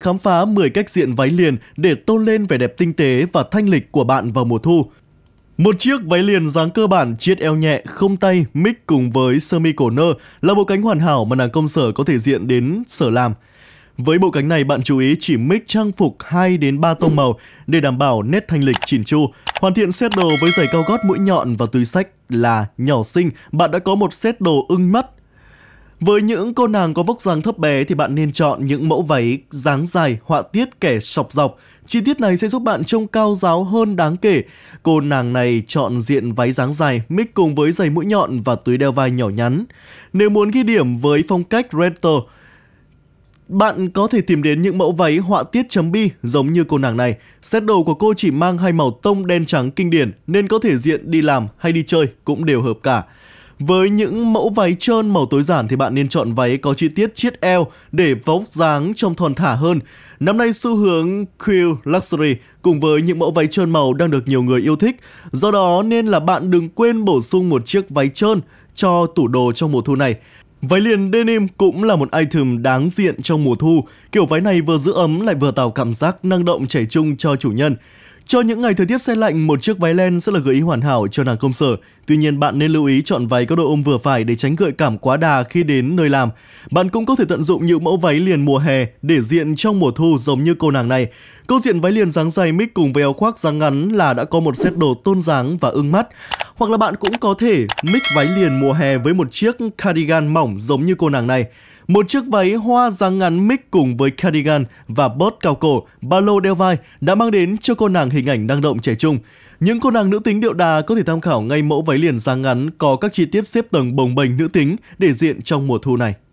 Khám phá 10 cách diện váy liền để tôn lên vẻ đẹp tinh tế và thanh lịch của bạn vào mùa thu. Một chiếc váy liền dáng cơ bản, chiết eo nhẹ, không tay, mic cùng với sơ mi cổ nơ là bộ cánh hoàn hảo mà nàng công sở có thể diện đến sở làm. Với bộ cánh này bạn chú ý chỉ mix trang phục 2 đến 3 tông màu để đảm bảo nét thanh lịch chỉn chu. Hoàn thiện set đồ với giày cao gót mũi nhọn và túi sách là nhỏ xinh, bạn đã có một set đồ ưng mắt với những cô nàng có vóc dáng thấp bé thì bạn nên chọn những mẫu váy dáng dài, họa tiết kẻ sọc dọc. Chi tiết này sẽ giúp bạn trông cao giáo hơn đáng kể. Cô nàng này chọn diện váy dáng dài, mix cùng với giày mũi nhọn và túi đeo vai nhỏ nhắn. Nếu muốn ghi điểm với phong cách retro, bạn có thể tìm đến những mẫu váy họa tiết chấm bi giống như cô nàng này. Set đồ của cô chỉ mang hai màu tông đen trắng kinh điển nên có thể diện đi làm hay đi chơi cũng đều hợp cả. Với những mẫu váy trơn màu tối giản thì bạn nên chọn váy có chi tiết chiết eo để vóc dáng trông thon thả hơn. Năm nay xu hướng Quill Luxury cùng với những mẫu váy trơn màu đang được nhiều người yêu thích. Do đó nên là bạn đừng quên bổ sung một chiếc váy trơn cho tủ đồ trong mùa thu này. Váy liền denim cũng là một item đáng diện trong mùa thu. Kiểu váy này vừa giữ ấm lại vừa tạo cảm giác năng động trẻ trung cho chủ nhân. Cho những ngày thời tiết xe lạnh, một chiếc váy len sẽ là gợi ý hoàn hảo cho nàng công sở. Tuy nhiên, bạn nên lưu ý chọn váy có độ ôm vừa phải để tránh gợi cảm quá đà khi đến nơi làm. Bạn cũng có thể tận dụng những mẫu váy liền mùa hè để diện trong mùa thu giống như cô nàng này. Câu diện váy liền dáng dày mix cùng với áo khoác dáng ngắn là đã có một set đồ tôn dáng và ưng mắt. Hoặc là bạn cũng có thể mix váy liền mùa hè với một chiếc cardigan mỏng giống như cô nàng này. Một chiếc váy hoa dáng ngắn mix cùng với cardigan và bớt cao cổ, ba lô đeo vai đã mang đến cho cô nàng hình ảnh năng động trẻ trung. Những cô nàng nữ tính điệu đà có thể tham khảo ngay mẫu váy liền dáng ngắn có các chi tiết xếp tầng bồng bềnh nữ tính để diện trong mùa thu này.